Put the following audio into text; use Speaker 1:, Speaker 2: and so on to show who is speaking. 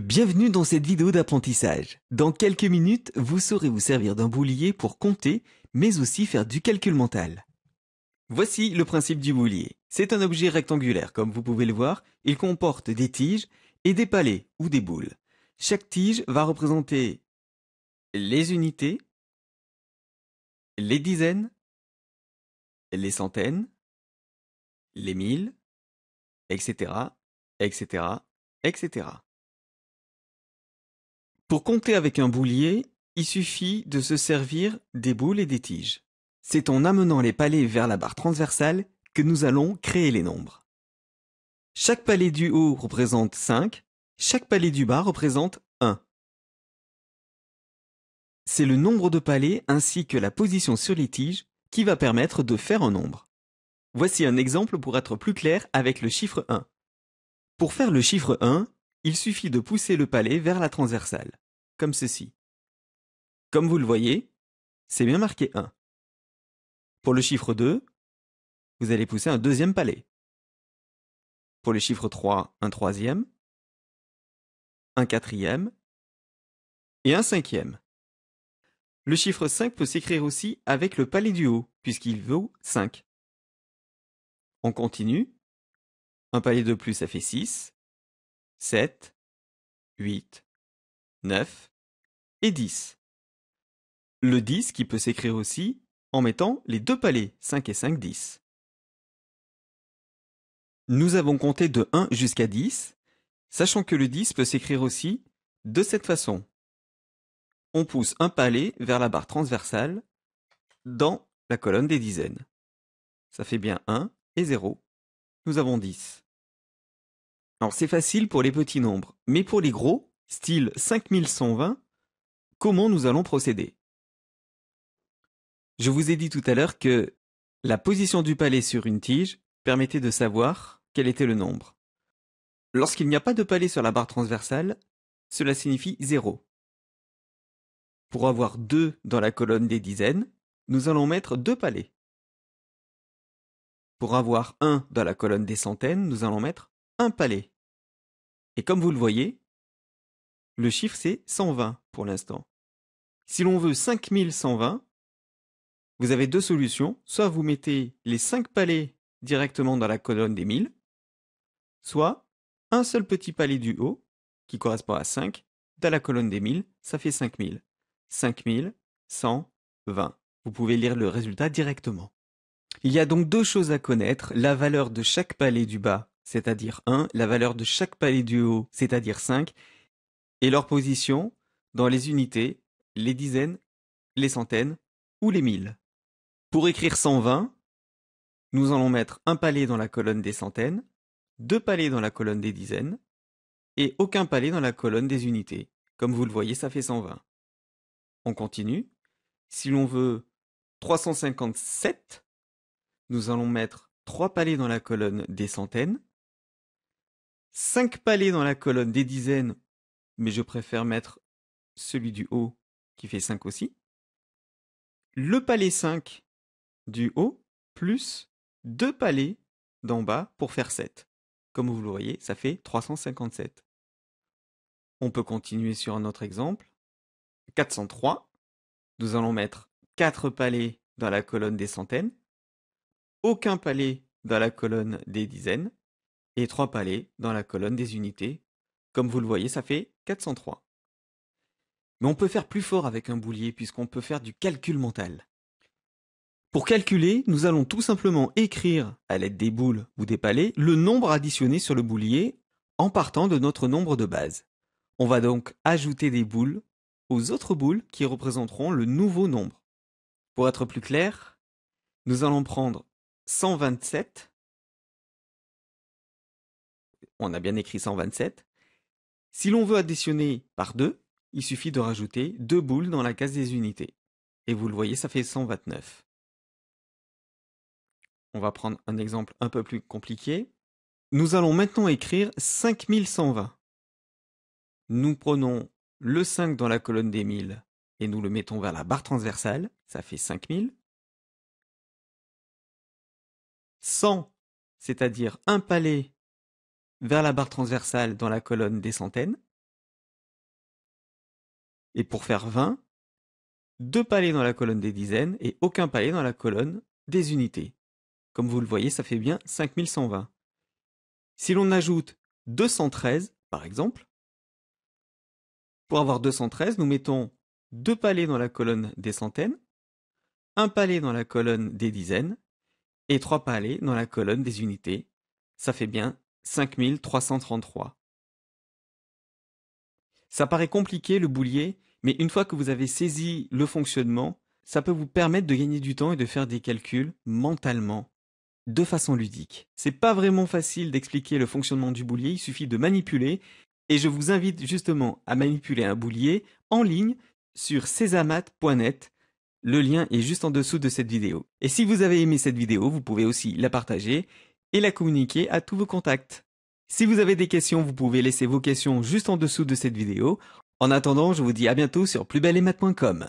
Speaker 1: Bienvenue dans cette vidéo d'apprentissage. Dans quelques minutes, vous saurez vous servir d'un boulier pour compter, mais
Speaker 2: aussi faire du calcul mental. Voici le principe du boulier. C'est un objet rectangulaire, comme vous pouvez le voir. Il comporte des tiges et des palets ou des boules. Chaque tige
Speaker 1: va représenter les unités, les dizaines, les centaines, les mille, etc., etc., etc.
Speaker 2: Pour compter avec un boulier, il suffit de se servir des boules et des tiges. C'est en amenant les palets vers la barre transversale que nous allons créer les nombres. Chaque palet du haut représente 5, chaque palet du bas représente 1. C'est le nombre de palets ainsi que la position sur les tiges qui va permettre de faire un nombre. Voici un exemple pour être plus clair avec le chiffre 1. Pour faire le chiffre 1, il suffit de pousser le palais vers la transversale,
Speaker 1: comme ceci. Comme vous le voyez, c'est bien marqué 1. Pour le chiffre 2, vous allez pousser un deuxième palais. Pour le chiffre 3, un troisième, un quatrième et un cinquième. Le chiffre 5 peut s'écrire aussi avec le palais du haut, puisqu'il vaut 5. On continue. Un palais de plus, ça fait 6. 7, 8, 9 et 10. Le 10 qui peut s'écrire aussi en mettant les deux palets 5 et 5, 10. Nous
Speaker 2: avons compté de 1 jusqu'à 10, sachant que le 10 peut s'écrire aussi de cette façon. On pousse un palet vers la barre transversale dans la colonne des dizaines. Ça fait bien 1 et 0. Nous avons 10. Alors c'est facile pour les petits nombres, mais pour les gros, style 5120, comment nous allons procéder Je vous ai dit tout à l'heure que la position du palais sur une tige permettait de savoir quel était le nombre. Lorsqu'il n'y a pas de palais sur la barre transversale, cela signifie 0. Pour avoir 2 dans la colonne des dizaines, nous allons mettre 2 palais. Pour avoir 1 dans la colonne des centaines, nous allons mettre un palais. Et comme vous le voyez, le chiffre c'est 120 pour l'instant. Si l'on veut 5120, vous avez deux solutions. Soit vous mettez les 5 palais directement dans la colonne des 1000, soit un seul petit palais du haut, qui correspond à 5, dans la colonne des 1000, ça fait 5000. 5120. Vous pouvez lire le résultat directement. Il y a donc deux choses à connaître, la valeur de chaque palais du bas c'est-à-dire 1, la valeur de chaque palais du haut, c'est-à-dire 5, et leur position dans les unités, les dizaines, les centaines ou les mille. Pour écrire 120, nous allons mettre un palais dans la colonne des centaines, deux palais dans la colonne des dizaines, et aucun palais dans la colonne des unités. Comme vous le voyez, ça fait 120. On continue. Si l'on veut 357, nous allons mettre trois palais dans la colonne des centaines, 5 palais dans la colonne, des dizaines, mais je préfère mettre celui du haut qui fait 5 aussi. Le palais 5 du haut plus deux palais d'en bas pour faire 7. Comme vous le voyez, ça fait 357. On peut continuer sur un autre exemple. 403. Nous allons mettre 4 palais dans la colonne des centaines, aucun palais dans la colonne des dizaines, et 3 palais dans la colonne des unités. Comme vous le voyez, ça fait 403. Mais on peut faire plus fort avec un boulier puisqu'on peut faire du calcul mental. Pour calculer, nous allons tout simplement écrire, à l'aide des boules ou des palais, le nombre additionné sur le boulier en partant de notre nombre de base. On va donc ajouter des boules aux autres boules qui représenteront le nouveau nombre. Pour être plus clair, nous allons prendre 127 on a bien écrit 127. Si l'on veut additionner par 2, il suffit de rajouter deux boules dans la case des unités. Et vous le voyez, ça fait 129. On va prendre un exemple un peu plus compliqué. Nous allons maintenant écrire 5120. Nous prenons le 5 dans la colonne des 1000 et nous le mettons vers la barre transversale, ça fait 5000.
Speaker 1: 100, c'est-à-dire un palais vers la barre transversale dans la colonne des centaines.
Speaker 2: Et pour faire 20, deux palais dans la colonne des dizaines et aucun palais dans la colonne des unités. Comme vous le voyez, ça fait bien 5120. Si l'on ajoute 213, par exemple, pour avoir 213, nous mettons deux palais dans la colonne des centaines, un palais dans la colonne des dizaines et trois palais dans la colonne des unités. Ça fait bien 5333. Ça paraît compliqué le boulier, mais une fois que vous avez saisi le fonctionnement, ça peut vous permettre de gagner du temps et de faire des calculs mentalement de façon ludique. C'est pas vraiment facile d'expliquer le fonctionnement du boulier, il suffit de manipuler et je vous invite justement à manipuler un boulier en ligne sur sesamat.net. Le lien est juste en dessous de cette vidéo. Et si vous avez aimé cette vidéo, vous pouvez aussi la partager et la communiquer à tous vos contacts. Si vous avez des questions, vous pouvez laisser vos questions juste en dessous de cette vidéo. En attendant, je vous dis à bientôt sur plusbellemat.com.